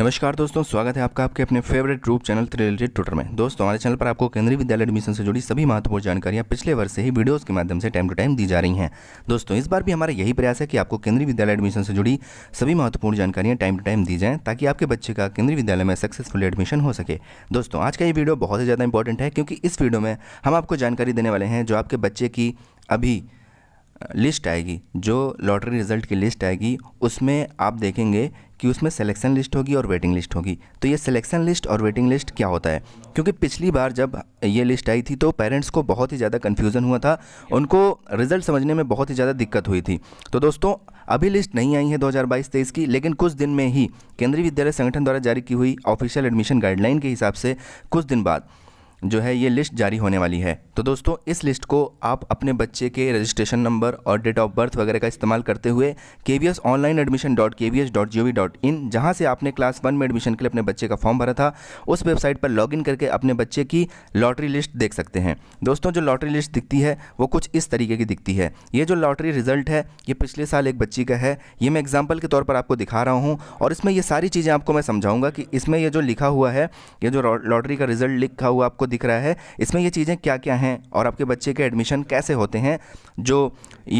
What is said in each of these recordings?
नमस्कार दोस्तों स्वागत है आपका आपके अपने favourite troop channel related Twitter में दोस्तों हमारे चैनल पर आपको केंद्रीय विद्यालय एडमिशन से जुड़ी सभी महत्वपूर्ण जानकारियां पिछले वर्ष से ही वीडियोस के माध्यम से टाइम टू टाइम दी जा रही हैं दोस्तों इस बार भी हमारा यही प्रयास है कि आपको केंद्रीय विद्यालय एडमिशन से जुड़ी सभी महत्वपूर्ण जानकारियाँ टाइम टू टाइम दी जाएँ ताकि आपके बच्चे का केंद्रीय विद्यालय में सक्सेसफुल एडमिशन हो सके दोस्तों आज का ये वीडियो बहुत ही ज़्यादा इंपॉर्टेंट है क्योंकि इस वीडियो में हम आपको जानकारी देने वाले हैं जो आपके बच्चे की अभी लिस्ट आएगी जो लॉटरी रिज़ल्ट की लिस्ट आएगी उसमें आप देखेंगे कि उसमें सिलेक्शन लिस्ट होगी और वेटिंग लिस्ट होगी तो ये सिलेक्शन लिस्ट और वेटिंग लिस्ट क्या होता है क्योंकि पिछली बार जब ये लिस्ट आई थी तो पेरेंट्स को बहुत ही ज़्यादा कन्फ्यूज़न हुआ था उनको रिज़ल्ट समझने में बहुत ही ज़्यादा दिक्कत हुई थी तो दोस्तों अभी लिस्ट नहीं आई है 2022-23 की लेकिन कुछ दिन में ही केंद्रीय विद्यालय संगठन द्वारा जारी की हुई ऑफिशियल एडमिशन गाइडलाइन के हिसाब से कुछ दिन बाद जो है ये लिस्ट जारी होने वाली है तो दोस्तों इस लिस्ट को आप अपने बच्चे के रजिस्ट्रेशन नंबर और डेट ऑफ बर्थ वगैरह का इस्तेमाल करते हुए K V S online admission dot K V S dot G O V dot in जहाँ से आपने क्लास वन में एडमिशन के लिए अपने बच्चे का फॉर्म भरा था उस वेबसाइट पर लॉग इन करके अपने बच्चे की लॉटरी लिस्ट देख सकते हैं दोस्तों जो लॉटरी लिस्ट दिखती है वो कुछ इस तरीके की दिखती है ये जो लॉटरी रिजल्ट है ये पिछले साल एक बच्ची का है ये मैं एग्जाम्पल के तौर पर आपको दिखा रहा हूँ और इसमें ये सारी चीज़ें आपको मैं समझाऊँगा कि इसमें ये जो लिखा हुआ है ये जो लॉटरी का रिजल्ट लिखा हुआ आपको दिख रहा है इसमें ये चीज़ें क्या क्या हैं और आपके बच्चे के एडमिशन कैसे होते हैं जो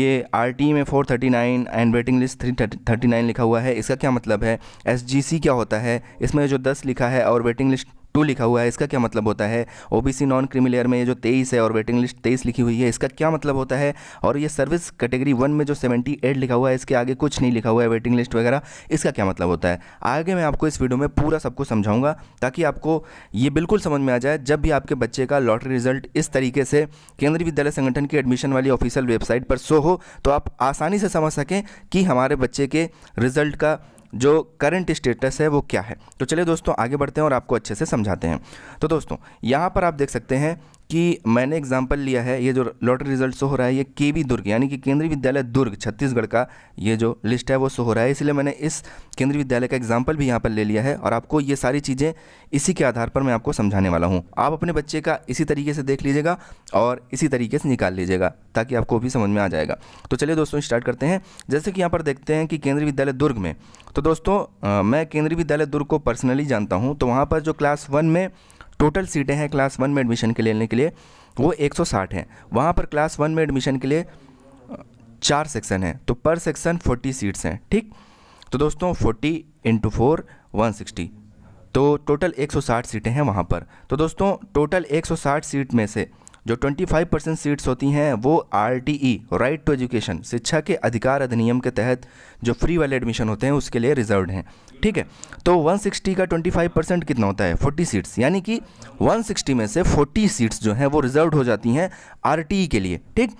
ये आर में four thirty nine and waiting list three thirty nine लिखा हुआ है इसका क्या मतलब है एस क्या होता है इसमें जो दस लिखा है और वेटिंग लिस्ट टू लिखा हुआ है इसका क्या मतलब होता है ओबीसी नॉन क्रिमिलेयर में ये जो तेईस है और वेटिंग लिस्ट तेईस लिखी हुई है इसका क्या मतलब होता है और ये सर्विस कैटेगरी वन में जो सेवेंटी एट लिखा हुआ है इसके आगे कुछ नहीं लिखा हुआ है वेटिंग लिस्ट वगैरह इसका क्या मतलब होता है आगे मैं आपको इस वीडियो में पूरा सबको समझाऊंगा ताकि आपको ये बिल्कुल समझ में आ जाए जब भी आपके बच्चे का लॉटरी रिजल्ट इस तरीके से केंद्रीय विद्यालय संगठन की एडमिशन वाली ऑफिशियल वेबसाइट पर शो हो तो आप आसानी से समझ सकें कि हमारे बच्चे के रिजल्ट का जो करंट स्टेटस है वो क्या है तो चलिए दोस्तों आगे बढ़ते हैं और आपको अच्छे से समझाते हैं तो दोस्तों यहाँ पर आप देख सकते हैं कि मैंने एग्जाम्पल लिया है ये जो लॉटरी रिजल्ट शो हो रहा है ये के बी दुर्ग यानी कि केंद्रीय विद्यालय दुर्ग छत्तीसगढ़ का ये जो लिस्ट है वो शो हो रहा है इसलिए मैंने इस केंद्रीय विद्यालय का एग्जाम्पल भी यहाँ पर ले लिया है और आपको ये सारी चीज़ें इसी के आधार पर मैं आपको समझाने वाला हूँ आप अपने बच्चे का इसी तरीके से देख लीजिएगा और इसी तरीके से निकाल लीजिएगा ताकि आपको भी समझ में आ जाएगा तो चलिए दोस्तों स्टार्ट करते हैं जैसे कि यहाँ पर देखते हैं कि केंद्रीय विद्यालय दुर्ग में तो दोस्तों मैं केंद्रीय विद्यालय दुर्ग को पर्सनली जानता हूँ तो वहाँ पर जो क्लास वन में टोटल सीटें हैं क्लास वन में एडमिशन के लेने के लिए वो 160 हैं वहाँ पर क्लास वन में एडमिशन के लिए चार सेक्शन हैं तो पर सेक्शन 40 सीट्स हैं ठीक तो दोस्तों 40 इंटू फोर वन तो टोटल 160 सीटें हैं वहाँ पर तो दोस्तों टोटल 160 सीट में से जो 25 परसेंट सीट्स होती हैं वो आर राइट टू एजुकेशन शिक्षा के अधिकार अधिनियम के तहत जो फ्री वाले एडमिशन होते हैं उसके लिए रिजर्व हैं ठीक है तो 160 का 25 परसेंट कितना होता है 40 सीट्स यानी कि 160 में से 40 सीट्स जो हैं वो रिजर्व हो जाती हैं आर e के लिए ठीक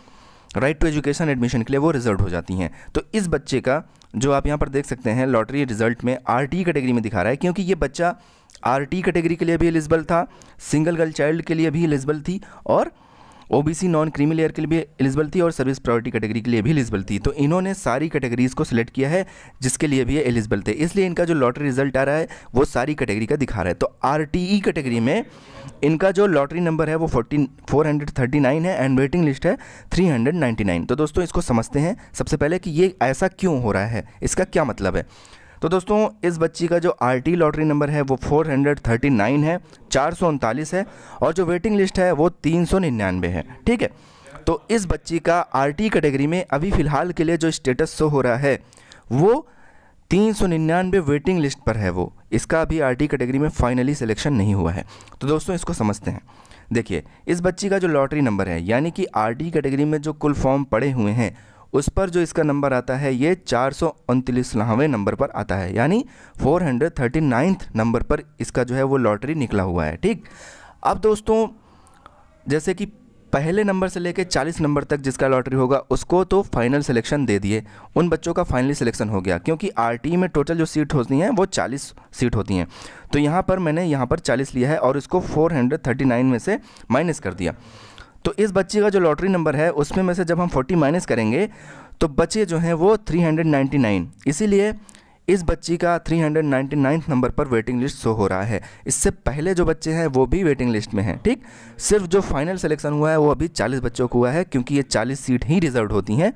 राइट टू एजुकेशन एडमिशन के लिए वो रिजर्व हो जाती हैं तो इस बच्चे का जो आप यहाँ पर देख सकते हैं लॉटरी रिजल्ट में आर कैटेगरी e में दिखा रहा है क्योंकि ये बच्चा आरटी कैटेगरी के लिए भी एलिजिबल था सिंगल गर्ल चाइल्ड के लिए भी एलिजिबल थी और ओबीसी नॉन क्रीमी लेयर के लिए भी एलिजिबल थी और सर्विस प्रायोरिटी कैटेगरी के लिए भी एलिजिबल थी तो इन्होंने सारी कैटेगरीज़ को सिलेक्ट किया है जिसके लिए भी ये एलिजिबल थे इसलिए इनका जो लॉटरी रिजल्ट आ रहा है वो सारी कैटेगरी का दिखा रहा है तो आर कैटेगरी e में इनका जो लॉटरी नंबर है वो फोर्टी फोर है एंड वेटिंग लिस्ट है थ्री तो दोस्तों इसको समझते हैं सबसे पहले कि ये ऐसा क्यों हो रहा है इसका क्या मतलब है तो दोस्तों इस बच्ची का जो आर टी लॉटरी नंबर है वो फोर हंड्रेड थर्टी नाइन है चार सौ उनतालीस है और जो वेटिंग लिस्ट है वो तीन सौ निन्यानवे है ठीक है तो इस बच्ची का आर टी कैटेगरी में अभी फ़िलहाल के लिए जो स्टेटस शो हो रहा है वो तीन सौ निन्यानवे वेटिंग लिस्ट पर है वो इसका अभी आर टी कैटेगरी में फाइनली सिलेक्शन नहीं हुआ है तो दोस्तों इसको समझते हैं देखिए इस बच्ची का जो लॉटरी नंबर है यानी कि आर टी कैटेगरी में जो कुल फॉर्म पड़े हुए हैं उस पर जो इसका नंबर आता है ये चार सौ नंबर पर आता है यानी फोर नंबर पर इसका जो है वो लॉटरी निकला हुआ है ठीक अब दोस्तों जैसे कि पहले नंबर से लेके 40 नंबर तक जिसका लॉटरी होगा उसको तो फाइनल सिलेक्शन दे दिए उन बच्चों का फाइनली सिलेक्शन हो गया क्योंकि आरटी में टोटल जो सीट होती हैं वो 40 सीट होती हैं तो यहाँ पर मैंने यहाँ पर 40 लिया है और इसको 439 में से माइनस कर दिया तो इस बच्चे का जो लॉटरी नंबर है उसमें में से जब हम 40 माइनस करेंगे तो बच्चे जो हैं वो 399 इसीलिए इस बच्ची का 399 नंबर पर वेटिंग लिस्ट शो हो रहा है इससे पहले जो बच्चे हैं वो भी वेटिंग लिस्ट में हैं ठीक सिर्फ जो फाइनल सिलेक्शन हुआ है वो अभी 40 बच्चों को हुआ है क्योंकि ये 40 सीट ही रिजर्व होती हैं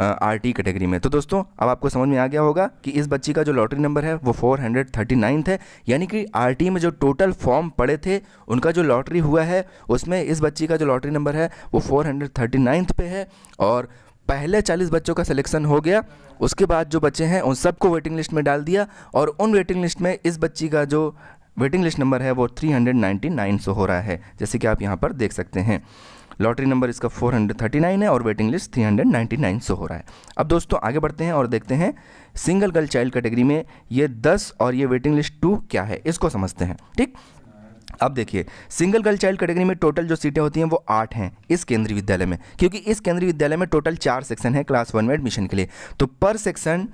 आर टी कैटेगरी में तो दोस्तों अब आपको समझ में आ गया होगा कि इस बच्ची का जो लॉटरी नंबर है वो फोर हंड्रेड थर्टी नाइन्थ है यानी कि आर टी में जो टोटल फॉर्म पड़े थे उनका जो लॉटरी हुआ है उसमें इस बच्ची का जो लॉटरी नंबर है वो फोर हंड्रेड थर्टी नाइन्थ पे है और पहले चालीस बच्चों का सिलेक्शन हो गया उसके बाद जो बच्चे हैं उन सबको वेटिंग लिस्ट में डाल दिया और उन वेटिंग लिस्ट में इस बच्ची का जो वेटिंग लिस्ट नंबर है वो नाइन सौ हो रहा है जैसे कि आप यहाँ पर देख सकते हैं लॉटरी नंबर इसका 439 है और वेटिंग लिस्ट 399 से हो रहा है अब दोस्तों आगे बढ़ते हैं और देखते हैं सिंगल गर्ल चाइल्ड कैटेगरी में ये 10 और ये वेटिंग लिस्ट टू क्या है इसको समझते हैं ठीक अब देखिए सिंगल गर्ल चाइल्ड कैटेगरी में टोटल जो सीटें होती हैं वो आठ हैं इस केंद्रीय विद्यालय में क्योंकि इस केंद्रीय विद्यालय में टोटल चार सेक्शन है क्लास वन में एडमिशन के लिए तो पर सेक्शन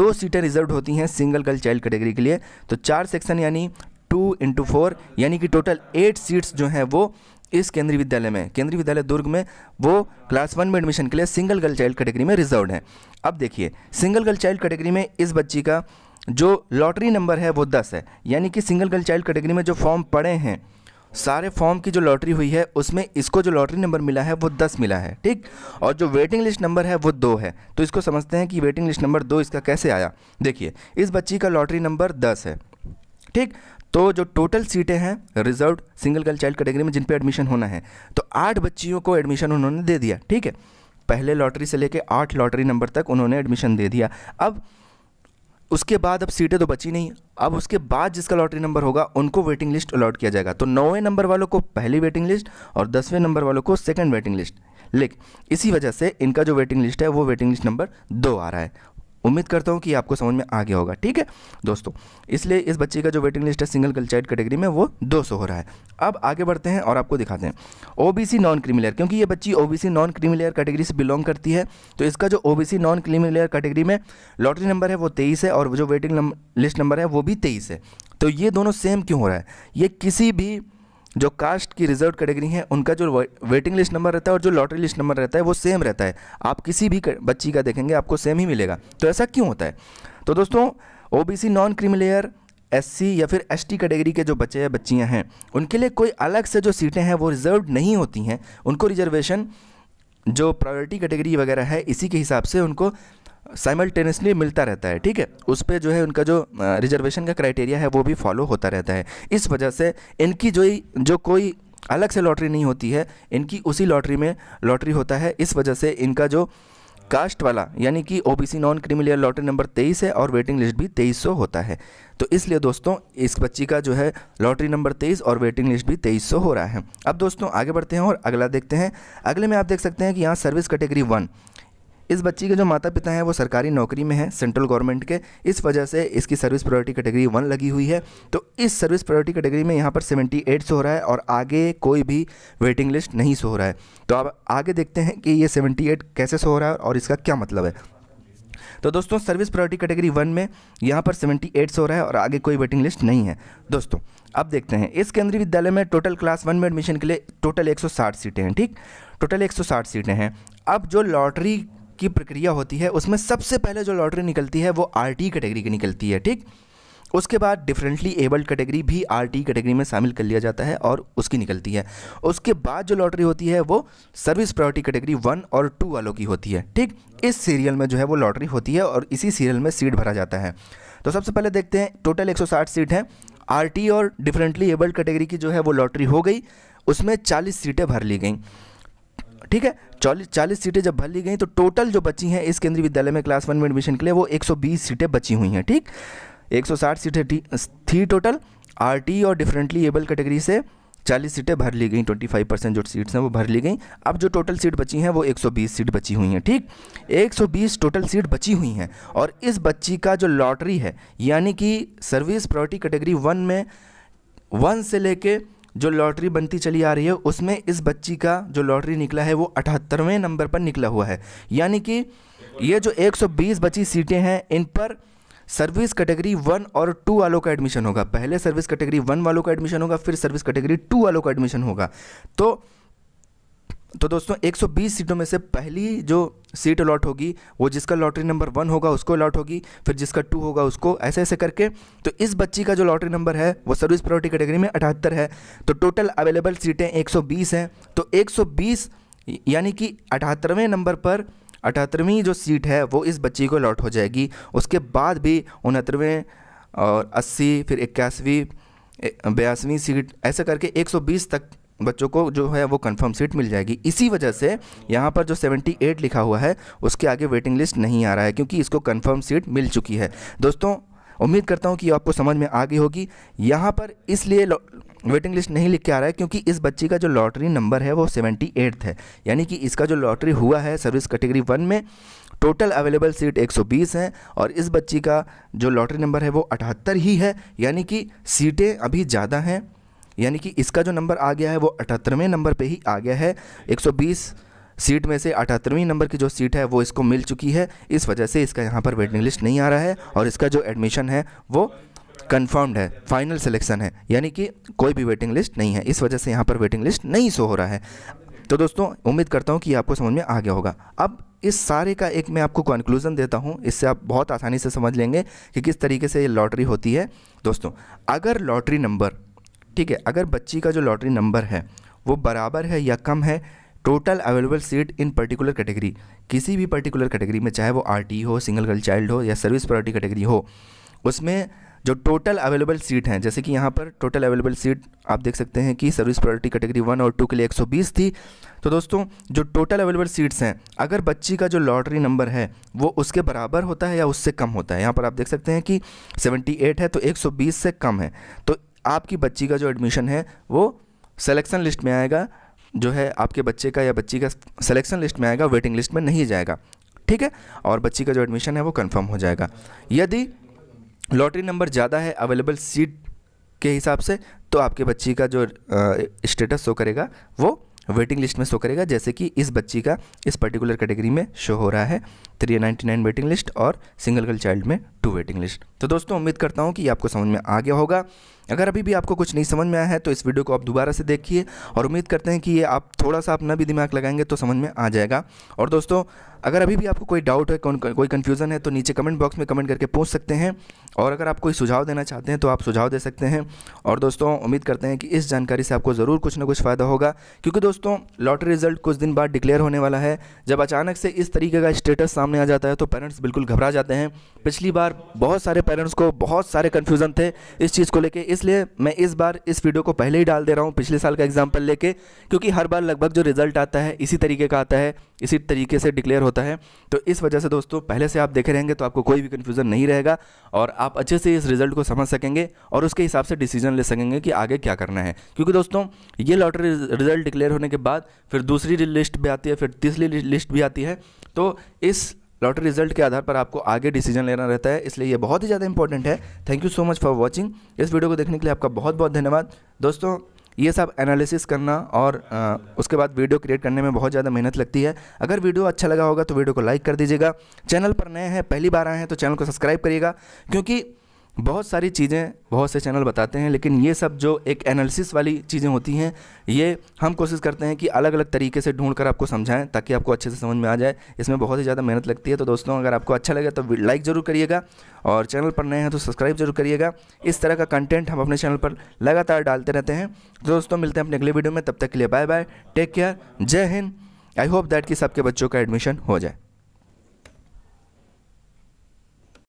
दो सीटें रिजर्व होती हैं सिंगल गर्ल चाइल्ड कैटेगरी के लिए तो चार सेक्शन यानी टू इंटू फोर यानी कि टोटल एट सीट्स जो हैं वो इस केंद्रीय विद्यालय में केंद्रीय विद्यालय दुर्ग में वो क्लास वन में एडमिशन के लिए सिंगल गर्ल चाइल्ड कैटेगरी में रिजर्व है अब देखिए सिंगल गर्ल चाइल्ड कैटेगरी में इस बच्ची का जो लॉटरी नंबर है वो दस है यानी कि सिंगल गर्ल चाइल्ड कैटेगरी में जो फॉर्म पड़े हैं सारे फॉर्म की जो लॉटरी हुई है उसमें इसको जो लॉटरी नंबर मिला है वो दस मिला है ठीक और जो वेटिंग लिस्ट नंबर है वो दो है तो इसको समझते हैं कि वेटिंग लिस्ट नंबर दो इसका कैसे आया देखिए इस बच्ची का लॉटरी नंबर दस है ठीक तो जो टोटल सीटें हैं reserve single girl child category में जिन पे एडमिशन होना है तो आठ बच्चियों को एडमिशन उन्होंने दे दिया ठीक है पहले लॉटरी से लेके आठ लॉटरी नंबर तक उन्होंने एडमिशन दे दिया अब उसके बाद अब सीटें तो बची नहीं अब उसके बाद जिसका लॉटरी नंबर होगा उनको वेटिंग लिस्ट अलॉट किया जाएगा तो नौवें नंबर वालों को पहली वेटिंग लिस्ट और दसवें नंबर वालों को सेकंड वेटिंग लिस्ट लेकिन इसी वजह से इनका जो वेटिंग लिस्ट है वो वेटिंग लिस्ट नंबर दो आ रहा है उम्मीद करता हूँ कि आपको समझ में आ गया होगा ठीक है दोस्तों इसलिए इस बच्चे का जो वेटिंग लिस्ट है सिंगल कल्चर्ड कैटेगरी में वो 200 हो रहा है अब आगे बढ़ते हैं और आपको दिखाते हैं ओबीसी नॉन क्रीमिलेयर क्योंकि ये बच्ची ओबीसी नॉन क्रीमिलेयर कैटेगरी से बिलोंग करती है तो इसका जो सी नॉन क्रीमिलेयर कैटेगरी में लॉटरी नंबर है वो तेईस है और जो वेटिंग लिस्ट नंबर है वो भी तेईस है तो ये दोनों सेम क्यों हो रहा है ये किसी भी जो कास्ट की रिजर्व कैटेगरी है उनका जो वेटिंग लिस्ट नंबर रहता है और जो लॉटरी लिस्ट नंबर रहता है वो सेम रहता है आप किसी भी बच्ची का देखेंगे आपको सेम ही मिलेगा तो ऐसा क्यों होता है तो दोस्तों ओ नॉन क्रीमिलेयर एस या फिर एस कैटेगरी के जो बच्चे या बच्चियाँ हैं उनके लिए कोई अलग से जो सीटें हैं वो रिजर्व नहीं होती हैं उनको रिजर्वेशन जो प्रायोरिटी कैटेगरी वगैरह है इसी के हिसाब से उनको साइमल्टेनियसली मिलता रहता है ठीक है उस पर जो है उनका जो रिजर्वेशन का क्राइटेरिया है वो भी फॉलो होता रहता है इस वजह से इनकी जो जो कोई अलग से लॉटरी नहीं होती है इनकी उसी लॉटरी में लॉटरी होता है इस वजह से इनका जो कास्ट वाला यानी कि OBC non creamy layer lottery number तेईस है और वेटिंग लिस्ट भी तेईस सौ होता है तो इसलिए दोस्तों इस बच्ची का जो है लॉटरी नंबर तेईस और वेटिंग लिस्ट भी तेईस सौ हो रहा है अब दोस्तों आगे बढ़ते हैं और अगला देखते हैं अगले में आप देख सकते हैं कि यहाँ सर्विस कैटेगरी वन इस बच्ची के जो माता पिता हैं वो सरकारी नौकरी में हैं सेंट्रल गवर्नमेंट के इस वजह से इसकी सर्विस प्रायोरिटी कैटेगरी वन लगी हुई है तो इस सर्विस प्रायोरिटी कैटेगरी में यहाँ पर सेवेंटी एट सो रहा है और आगे कोई भी वेटिंग लिस्ट नहीं सो रहा है तो आप आगे देखते हैं कि ये सेवेंटी एट कैसे सो रहा है और इसका क्या मतलब है तो दोस्तों सर्विस प्रायोरिटी कैटेगरी वन में यहाँ पर सेवेंटी एट सो रहा है और आगे कोई वेटिंग लिस्ट नहीं है दोस्तों अब देखते हैं इस केंद्रीय विद्यालय में टोटल क्लास वन में एडमिशन के लिए टोटल 160 सीटें हैं ठीक टोटल 160 सीटें हैं अब जो लॉटरी की प्रक्रिया होती है उसमें सबसे पहले जो लॉटरी निकलती है वो आर टी कैटेगरी की निकलती है ठीक उसके बाद डिफरेंटली एबल्ड कैटेगरी भी आर टी कैटेगरी में शामिल कर लिया जाता है और उसकी निकलती है उसके बाद जो लॉटरी होती है वो सर्विस प्रायोरिटी कैटेगरी वन और टू वालों की होती है ठीक इस सीरियल में जो है वो लॉटरी होती है और इसी सीरियल में सीट भरा जाता है तो सबसे पहले देखते हैं टोटल एक सीट हैं आर और डिफरेंटली एबल्ड कैटेगरी की जो है वो लॉटरी हो गई उसमें चालीस सीटें भर ली गई ठीक है चालीस चालीस सीटें जब भर ली गई तो टोटल जो बची हैं इस केंद्रीय विद्यालय में क्लास वन में एडमिशन के लिए वो 120 सीटें बची हुई हैं ठीक 160 सीटें थी टोटल आरटी e और डिफरेंटली एबल कैटेगरी से 40 सीटें भर ली गई 25 परसेंट जो सीट्स हैं वो भर ली गई अब जो टोटल सीट बची हैं वो 120 सीट बची हुई हैं ठीक 120 टोटल सीट बची हुई हैं और इस बच्ची का जो लॉटरी है यानी कि सर्विस प्रायोरिटी कैटेगरी वन में वन से लेके जो लॉटरी बनती चली आ रही है उसमें इस बच्ची का जो लॉटरी निकला है वो अठहत्तरवें नंबर पर निकला हुआ है यानी कि ये जो 120 बची सीटें हैं इन पर सर्विस कैटेगरी वन और टू वालों का एडमिशन होगा पहले सर्विस कैटेगरी वन वालों का एडमिशन होगा फिर सर्विस कैटेगरी टू वालों का एडमिशन होगा तो तो दोस्तों 120 सीटों में से पहली जो सीट अलॉट होगी वो जिसका लॉटरी नंबर वन होगा उसको अलॉट होगी फिर जिसका टू होगा उसको ऐसे ऐसे करके तो इस बच्ची का जो लॉटरी नंबर है वो सर्विस प्रायोरिटी कैटेगरी में अठहत्तर है तो टोटल अवेलेबल सीटें 120 हैं तो 120 यानी कि अठहत्तरवें नंबर पर अठहत्तरवीं जो सीट है वो इस बच्ची को अलॉट हो जाएगी उसके बाद भी उनहत्तरवें और अस्सी फिर इक्यासवीं बयासवीं सीट ऐसे करके 120 तक बच्चों को जो है वो कंफर्म सीट मिल जाएगी इसी वजह से यहाँ पर जो 78 लिखा हुआ है उसके आगे वेटिंग लिस्ट नहीं आ रहा है क्योंकि इसको कंफर्म सीट मिल चुकी है दोस्तों उम्मीद करता हूँ कि आपको समझ में आ गई होगी यहाँ पर इसलिए वेटिंग लिस्ट नहीं लिख के आ रहा है क्योंकि इस बच्ची का जो लॉटरी नंबर है वो सेवेंटी है यानी कि इसका जो लॉटरी हुआ है सर्विस कैटेगरी वन में टोटल अवेलेबल सीट 120 हैं और इस बच्ची का जो लॉटरी नंबर है वो अठहत्तर ही है यानी कि सीटें अभी ज़्यादा हैं यानी कि इसका जो नंबर आ गया है वो अठहत्तरवें नंबर पे ही आ गया है 120 सीट में से अठहत्तरवीं नंबर की जो सीट है वो इसको मिल चुकी है इस वजह से इसका यहाँ पर वेटिंग लिस्ट नहीं आ रहा है और इसका जो एडमिशन है वो कन्फर्म्ड है फाइनल सिलेक्शन है यानी कि कोई भी वेटिंग लिस्ट नहीं है इस वजह से यहाँ पर वेटिंग लिस्ट नहीं शो हो रहा है तो दोस्तों उम्मीद करता हूँ कि आपको समझ में आ गया होगा अब इस सारे का एक मैं आपको कंक्लूजन देता हूँ इससे आप बहुत आसानी से समझ लेंगे कि किस तरीके से ये लॉटरी होती है दोस्तों अगर लॉटरी नंबर ठीक है अगर बच्ची का जो लॉटरी नंबर है वो बराबर है या कम है total available seat in particular category किसी भी पर्टिकुलर कैटेगरी में चाहे वो आर हो सिंगल गर्ल चाइल्ड हो या सर्विस प्रायोरिटी कैटेगरी हो उसमें जो टोटल अवेलेबल सीट हैं जैसे कि यहाँ पर टोटल अवेलेबल सीट आप देख सकते हैं कि सर्विस प्रायोरिटी कैटेगरी वन और टू के लिए 120 थी तो दोस्तों जो टोटल अवेलेबल सीट्स हैं अगर बच्ची का जो लॉटरी नंबर है वो उसके बराबर होता है या उससे कम होता है यहाँ पर आप देख सकते हैं कि 78 है तो 120 से कम है तो आपकी बच्ची का जो एडमिशन है वो सिलेक्शन लिस्ट में आएगा जो है आपके बच्चे का या बच्ची का सिलेक्शन लिस्ट में आएगा वेटिंग लिस्ट में नहीं जाएगा ठीक है और बच्ची का जो एडमिशन है वो कंफर्म हो जाएगा यदि लॉटरी नंबर ज़्यादा है अवेलेबल सीट के हिसाब से तो आपके बच्ची का जो स्टेटस शो करेगा वो वेटिंग लिस्ट में शो करेगा जैसे कि इस बच्ची का इस पर्टिकुलर कैटेगरी में शो हो रहा है three ninety nine waiting list और सिंगल गर्ल चाइल्ड में टू वेटिंग लिस्ट तो दोस्तों उम्मीद करता हूँ कि आपको समझ में आ गया होगा अगर अभी भी आपको कुछ नहीं समझ में आया है तो इस वीडियो को आप दोबारा से देखिए और उम्मीद करते हैं कि ये आप थोड़ा सा अपना भी दिमाग लगाएंगे तो समझ में आ जाएगा और दोस्तों अगर अभी भी आपको कोई डाउट है कोई कन्फ्यूज़न है तो नीचे कमेंट बॉक्स में कमेंट करके पूछ सकते हैं और अगर आप कोई सुझाव देना चाहते हैं तो आप सुझाव दे सकते हैं और दोस्तों उम्मीद करते हैं कि इस जानकारी से आपको ज़रूर कुछ ना कुछ फ़ायदा होगा क्योंकि दोस्तों लॉटरी रिजल्ट कुछ दिन बाद डिक्लेयर होने वाला है जब अचानक से इस तरीके का स्टेटस सामने आ जाता है तो पेरेंट्स बिल्कुल घबरा जाते हैं पिछली बार बहुत सारे पेरेंट्स को बहुत सारे कन्फ्यूज़न थे इस चीज़ को लेकर इस इसलिए मैं इस बार इस वीडियो को पहले ही डाल दे रहा हूँ पिछले साल का एग्जाम्पल लेके क्योंकि हर बार लगभग जो रिजल्ट आता है इसी तरीके का आता है इसी तरीके से डिक्लेयर होता है तो इस वजह से दोस्तों पहले से आप देखे रहेंगे तो आपको कोई भी कन्फ्यूज़न नहीं रहेगा और आप अच्छे से इस रिजल्ट को समझ सकेंगे और उसके हिसाब से डिसीजन ले सकेंगे कि आगे क्या करना है क्योंकि दोस्तों ये लॉटरी रिजल्ट डिक्लेयर होने के बाद फिर दूसरी लिस्ट भी आती है फिर तीसरी लिस्ट भी आती है तो इस लॉटरी रिजल्ट के आधार पर आपको आगे डिसीजन लेना रहता है इसलिए ये बहुत ही ज़्यादा इंपॉर्टेंट है thank you so much for watching इस वीडियो को देखने के लिए आपका बहुत बहुत धन्यवाद दोस्तों ये सब एनालिसिस करना और आ, उसके बाद वीडियो क्रिएट करने में बहुत ज़्यादा मेहनत लगती है अगर वीडियो अच्छा लगा होगा तो वीडियो को लाइक कर दीजिएगा चैनल पर नए हैं पहली बार आए हैं तो चैनल को सब्सक्राइब करिएगा क्योंकि बहुत सारी चीज़ें बहुत से चैनल बताते हैं लेकिन ये सब जो एक एनालिसिस वाली चीज़ें होती हैं ये हम कोशिश करते हैं कि अलग अलग तरीके से ढूंढ कर आपको समझाएं ताकि आपको अच्छे से समझ में आ जाए इसमें बहुत ही ज़्यादा मेहनत लगती है तो दोस्तों अगर आपको अच्छा लगे तो लाइक ज़रूर करिएगा और चैनल पर नए हैं तो सब्सक्राइब जरूर करिएगा इस तरह का कंटेंट हम अपने चैनल पर लगातार डालते रहते हैं तो दोस्तों मिलते हैं अपने अगले वीडियो में तब तक के लिए बाय बाय टेक केयर जय हिंद आई होप दैट कि सबके बच्चों का एडमिशन हो जाए